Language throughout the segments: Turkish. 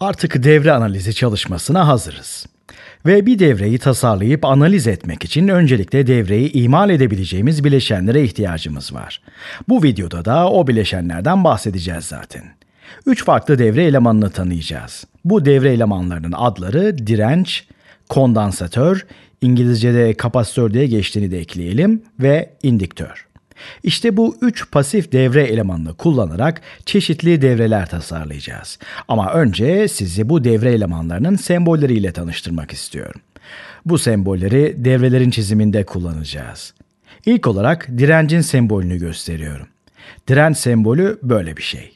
Artık devre analizi çalışmasına hazırız. Ve bir devreyi tasarlayıp analiz etmek için öncelikle devreyi imal edebileceğimiz bileşenlere ihtiyacımız var. Bu videoda da o bileşenlerden bahsedeceğiz zaten. Üç farklı devre elemanını tanıyacağız. Bu devre elemanlarının adları direnç, kondansatör, İngilizce'de kapasitör diye geçtiğini de ekleyelim ve indiktör. İşte bu üç pasif devre elemanını kullanarak çeşitli devreler tasarlayacağız. Ama önce sizi bu devre elemanlarının sembolleriyle tanıştırmak istiyorum. Bu sembolleri devrelerin çiziminde kullanacağız. İlk olarak direncin sembolünü gösteriyorum. Direnç sembolü böyle bir şey.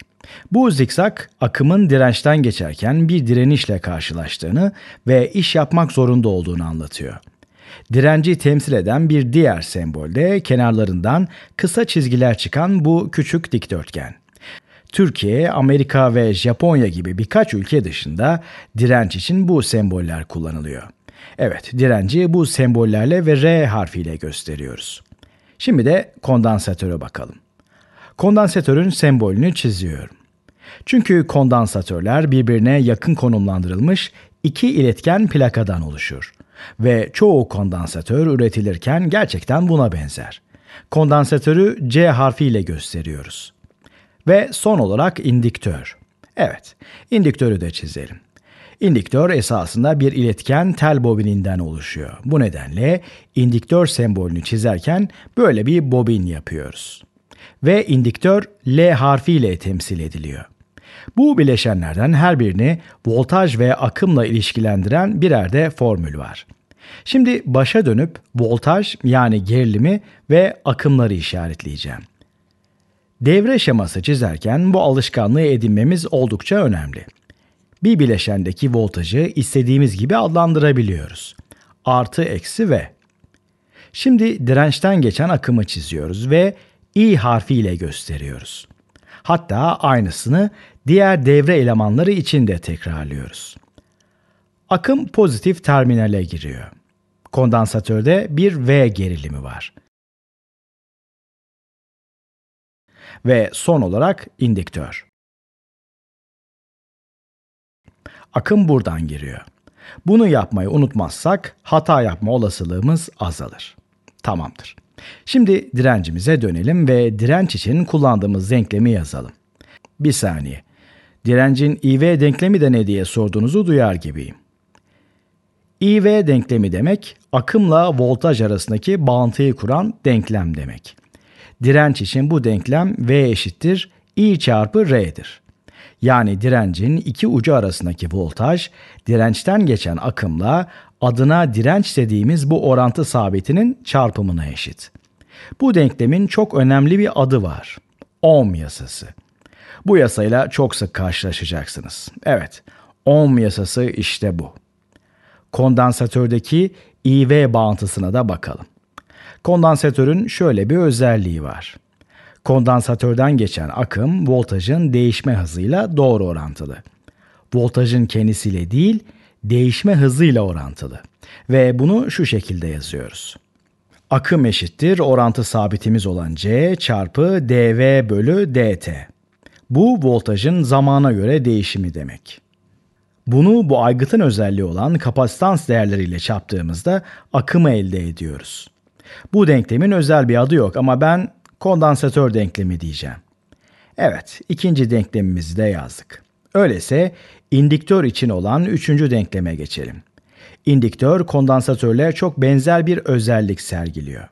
Bu zikzak akımın dirençten geçerken bir direnişle karşılaştığını ve iş yapmak zorunda olduğunu anlatıyor.'' Direnci temsil eden bir diğer sembol de kenarlarından kısa çizgiler çıkan bu küçük dikdörtgen. Türkiye, Amerika ve Japonya gibi birkaç ülke dışında direnç için bu semboller kullanılıyor. Evet, direnci bu sembollerle ve R harfiyle gösteriyoruz. Şimdi de kondansatöre bakalım. Kondansatörün sembolünü çiziyorum. Çünkü kondansatörler birbirine yakın konumlandırılmış iki iletken plakadan oluşur. Ve çoğu kondansatör üretilirken gerçekten buna benzer. Kondansatörü C harfiyle gösteriyoruz. Ve son olarak indiktör. Evet, indiktörü de çizelim. İndiktör esasında bir iletken tel bobininden oluşuyor. Bu nedenle indiktör sembolünü çizerken böyle bir bobin yapıyoruz. Ve indiktör L harfiyle temsil ediliyor. Bu bileşenlerden her birini voltaj ve akımla ilişkilendiren birer de formül var. Şimdi başa dönüp voltaj yani gerilimi ve akımları işaretleyeceğim. Devre şeması çizerken bu alışkanlığı edinmemiz oldukça önemli. Bir bileşendeki voltajı istediğimiz gibi adlandırabiliyoruz. Artı, eksi ve. Şimdi dirençten geçen akımı çiziyoruz ve i harfi ile gösteriyoruz. Hatta aynısını diğer devre elemanları için de tekrarlıyoruz. Akım pozitif terminale giriyor. Kondansatörde bir V gerilimi var. Ve son olarak indiktör. Akım buradan giriyor. Bunu yapmayı unutmazsak hata yapma olasılığımız azalır. Tamamdır. Şimdi direncimize dönelim ve direnç için kullandığımız denklemi yazalım. Bir saniye direncin IV denklemi de ne diye sorduğunuzu duyar gibiyim. IV denklemi demek, akımla voltaj arasındaki bağıntıyı kuran denklem demek. Direnç için bu denklem V eşittir I çarpı R'dir. Yani direncin iki ucu arasındaki voltaj, dirençten geçen akımla adına direnç dediğimiz bu orantı sabitinin çarpımına eşit. Bu denklemin çok önemli bir adı var. Ohm yasası. Bu yasayla çok sık karşılaşacaksınız. Evet, ohm yasası işte bu. Kondansatördeki IV bağıntısına da bakalım. Kondansatörün şöyle bir özelliği var. Kondansatörden geçen akım voltajın değişme hızıyla doğru orantılı. Voltajın kendisiyle değil, değişme hızıyla orantılı. Ve bunu şu şekilde yazıyoruz. Akım eşittir orantı sabitimiz olan C çarpı dV bölü dt. Bu voltajın zamana göre değişimi demek. Bunu bu aygıtın özelliği olan kapasitans değerleriyle çarptığımızda akımı elde ediyoruz. Bu denklemin özel bir adı yok ama ben kondansatör denklemi diyeceğim. Evet, ikinci denklemimizi de yazdık. Öyleyse indiktör için olan üçüncü denkleme geçelim. İndiktör kondansatörle çok benzer bir özellik sergiliyor.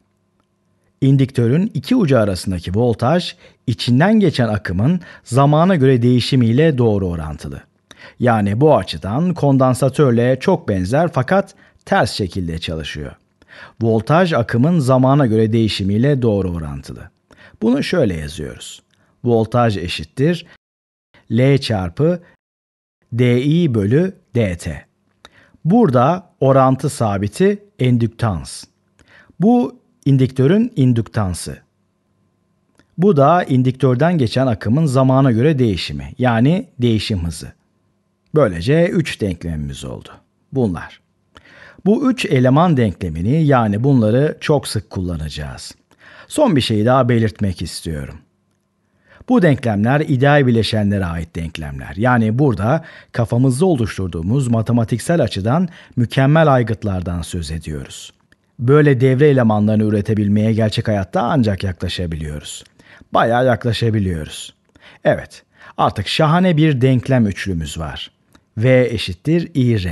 İndüktörün iki ucu arasındaki voltaj içinden geçen akımın zamana göre değişimiyle doğru orantılı. Yani bu açıdan kondansatörle çok benzer fakat ters şekilde çalışıyor. Voltaj akımın zamana göre değişimiyle doğru orantılı. Bunu şöyle yazıyoruz. Voltaj eşittir L çarpı DI bölü DT. Burada orantı sabiti endüktans. Bu İndiktörün indüktansı. Bu da indiktörden geçen akımın zamana göre değişimi yani değişim hızı. Böylece 3 denklemimiz oldu. Bunlar. Bu 3 eleman denklemini yani bunları çok sık kullanacağız. Son bir şeyi daha belirtmek istiyorum. Bu denklemler ideal bileşenlere ait denklemler. Yani burada kafamızda oluşturduğumuz matematiksel açıdan mükemmel aygıtlardan söz ediyoruz böyle devre elemanlarını üretebilmeye gerçek hayatta ancak yaklaşabiliyoruz. Bayağı yaklaşabiliyoruz. Evet, artık şahane bir denklem üçlümüz var. V eşittir IR.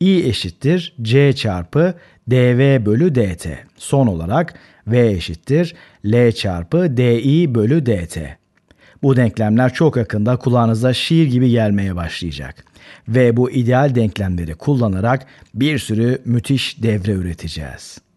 I eşittir C çarpı DV bölü DT. Son olarak V eşittir L çarpı DI bölü DT. Bu denklemler çok yakında kulağınıza şiir gibi gelmeye başlayacak. Ve bu ideal denklemleri kullanarak bir sürü müthiş devre üreteceğiz.''